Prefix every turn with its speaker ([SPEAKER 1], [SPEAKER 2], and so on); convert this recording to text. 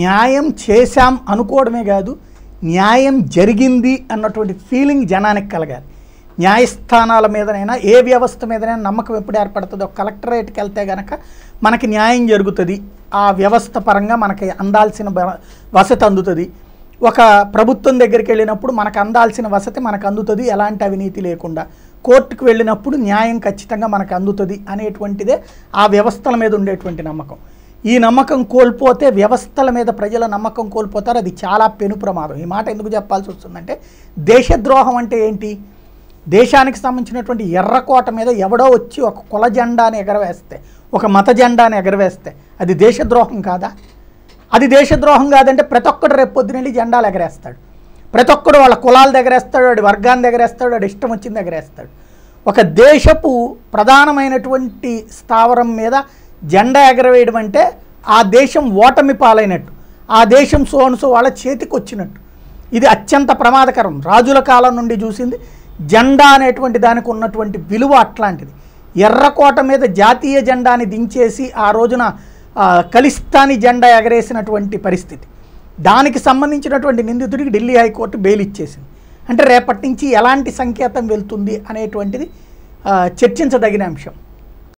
[SPEAKER 1] న్యాయం చేశాం అనుకోవడమే కాదు న్యాయం జరిగింది అన్నటువంటి ఫీలింగ్ జనానికి కలగాలి న్యాయస్థానాల మీదనైనా ఏ వ్యవస్థ మీదనైనా నమ్మకం ఎప్పుడు ఏర్పడుతుందో కలెక్టరేట్కి వెళ్తే కనుక మనకి న్యాయం జరుగుతుంది ఆ వ్యవస్థ పరంగా మనకి అందాల్సిన వసతి అందుతుంది ఒక ప్రభుత్వం దగ్గరికి వెళ్ళినప్పుడు మనకు అందాల్సిన వసతి మనకు అందుతుంది ఎలాంటి అవినీతి లేకుండా కోర్టుకు వెళ్ళినప్పుడు న్యాయం ఖచ్చితంగా మనకు అందుతుంది అనేటువంటిదే ఆ వ్యవస్థల మీద ఉండేటువంటి నమ్మకం ఈ నమ్మకం కోల్పోతే వ్యవస్థల మీద ప్రజల నమ్మకం కోల్పోతారు అది చాలా పెను ప్రమాదం ఈ మాట ఎందుకు చెప్పాల్సి వస్తుందంటే దేశద్రోహం అంటే ఏంటి దేశానికి సంబంధించినటువంటి ఎర్రకోట మీద ఎవడో వచ్చి ఒక కుల జెండాని ఎగరవేస్తే ఒక మత జెండాని ఎగరవేస్తే అది దేశద్రోహం కాదా అది దేశద్రోహం కాదంటే ప్రతి ఒక్కడు రేపొద్దునండి జెండాలు ఎగరేస్తాడు ప్రతి ఒక్కడు వాళ్ళ కులాల దగ్గరేస్తాడు వాడి వర్గాన్ని దగ్గరేస్తాడు వాడు ఇష్టం వచ్చిన దగ్గరేస్తాడు ఒక దేశపు ప్రధానమైనటువంటి స్థావరం మీద జెండా ఎగరవేయడం అంటే ఆ దేశం ఓటమి పాలైనట్టు ఆ దేశం సోనసో వాళ్ళ చేతికి వచ్చినట్టు ఇది అత్యంత ప్రమాదకరం రాజుల కాలం నుండి చూసింది జెండా అనేటువంటి దానికి ఉన్నటువంటి విలువ అట్లాంటిది ఎర్రకోట మీద జాతీయ జెండాని దించేసి ఆ రోజున కలిస్తాని జెండా ఎగరేసినటువంటి పరిస్థితి దానికి సంబంధించినటువంటి నిందితుడికి ఢిల్లీ హైకోర్టు బెయిల్ ఇచ్చేసింది అంటే రేపటి నుంచి ఎలాంటి సంకేతం వెళ్తుంది అనేటువంటిది చర్చించదగిన అంశం